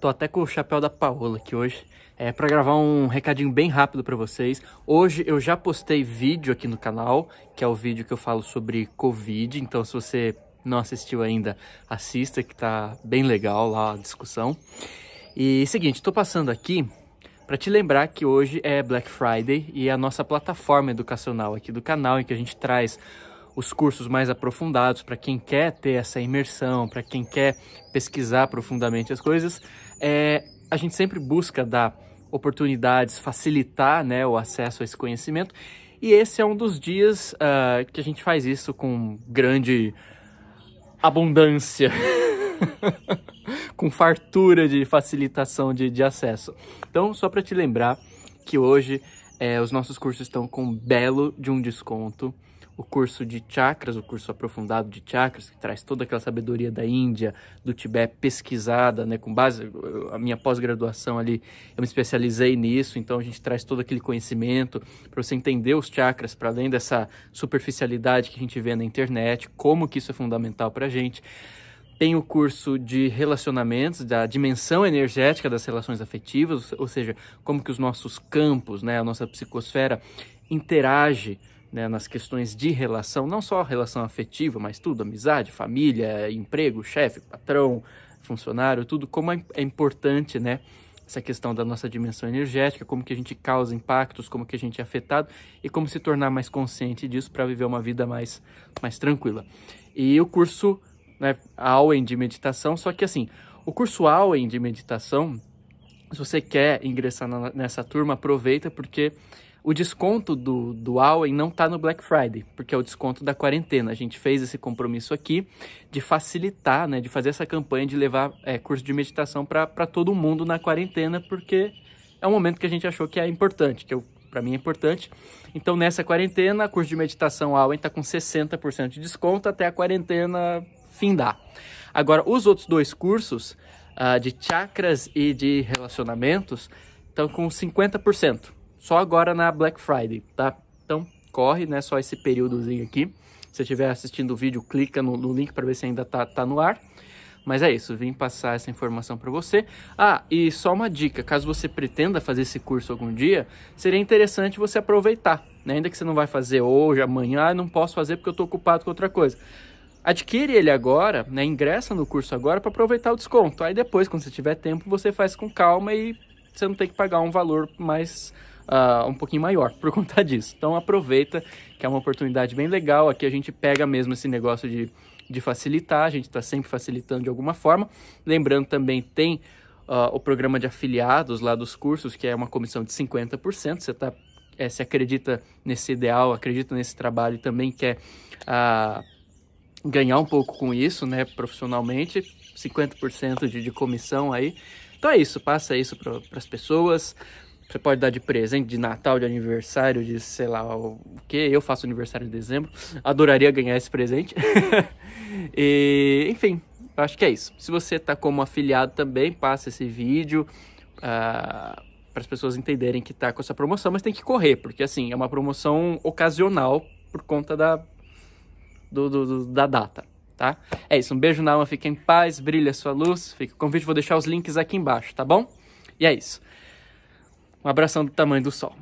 Tô até com o chapéu da Paola aqui hoje, é para gravar um recadinho bem rápido para vocês. Hoje eu já postei vídeo aqui no canal, que é o vídeo que eu falo sobre Covid, então se você não assistiu ainda, assista que tá bem legal lá a discussão. E seguinte, tô passando aqui para te lembrar que hoje é Black Friday e é a nossa plataforma educacional aqui do canal em que a gente traz os cursos mais aprofundados para quem quer ter essa imersão, para quem quer pesquisar profundamente as coisas, é, a gente sempre busca dar oportunidades, facilitar né, o acesso a esse conhecimento. E esse é um dos dias uh, que a gente faz isso com grande abundância, com fartura de facilitação de, de acesso. Então, só para te lembrar que hoje é, os nossos cursos estão com belo de um desconto o curso de chakras, o curso aprofundado de chakras, que traz toda aquela sabedoria da Índia, do Tibete pesquisada, né, com base a minha pós-graduação ali, eu me especializei nisso, então a gente traz todo aquele conhecimento para você entender os chakras para além dessa superficialidade que a gente vê na internet, como que isso é fundamental para a gente. Tem o curso de relacionamentos, da dimensão energética das relações afetivas, ou seja, como que os nossos campos, né, a nossa psicosfera interage né, nas questões de relação, não só relação afetiva, mas tudo, amizade, família, emprego, chefe, patrão, funcionário, tudo, como é, é, importante, né? Essa questão da nossa dimensão energética, como que a gente causa impactos, como que a gente é afetado e como se tornar mais consciente disso para viver uma vida mais, mais tranquila. E o curso né, Awen de meditação, só que assim, o curso Auen de meditação, se você quer ingressar na, nessa turma, aproveita porque o desconto do, do Huawei não está no Black Friday, porque é o desconto da quarentena. A gente fez esse compromisso aqui de facilitar, né, de fazer essa campanha de levar é, curso de meditação para todo mundo na quarentena, porque é um momento que a gente achou que é importante, que para mim é importante. Então, nessa quarentena, curso de meditação Allen está com 60% de desconto até a quarentena findar. Agora, os outros dois cursos, uh, de chakras e de relacionamentos, estão com 50% só agora na Black Friday, tá? Então corre, né? Só esse períodozinho aqui. Se estiver assistindo o vídeo, clica no, no link para ver se ainda tá, tá no ar. Mas é isso, vim passar essa informação para você. Ah, e só uma dica, caso você pretenda fazer esse curso algum dia, seria interessante você aproveitar, né? ainda que você não vai fazer hoje, amanhã, ah, não posso fazer porque eu estou ocupado com outra coisa. Adquire ele agora, né? ingressa no curso agora para aproveitar o desconto. Aí depois, quando você tiver tempo, você faz com calma e você não tem que pagar um valor mais uh, um pouquinho maior por conta disso. Então aproveita que é uma oportunidade bem legal. Aqui a gente pega mesmo esse negócio de, de facilitar, a gente está sempre facilitando de alguma forma. Lembrando também tem uh, o programa de afiliados lá dos cursos, que é uma comissão de 50%. Você está é, se acredita nesse ideal, acredita nesse trabalho e também quer ah, ganhar um pouco com isso, né, profissionalmente, 50% de, de comissão aí. Então é isso, passa isso para as pessoas. Você pode dar de presente, de Natal, de aniversário, de sei lá o que. Eu faço aniversário em dezembro. Adoraria ganhar esse presente. e, enfim, acho que é isso. Se você está como afiliado também, passa esse vídeo. Uh, ah, para as pessoas entenderem que está com essa promoção, mas tem que correr, porque assim, é uma promoção ocasional por conta da, do, do, da data, tá? É isso, um beijo na alma, fica em paz, brilha a sua luz, fica o convite, vou deixar os links aqui embaixo, tá bom? E é isso. Um abração do tamanho do sol.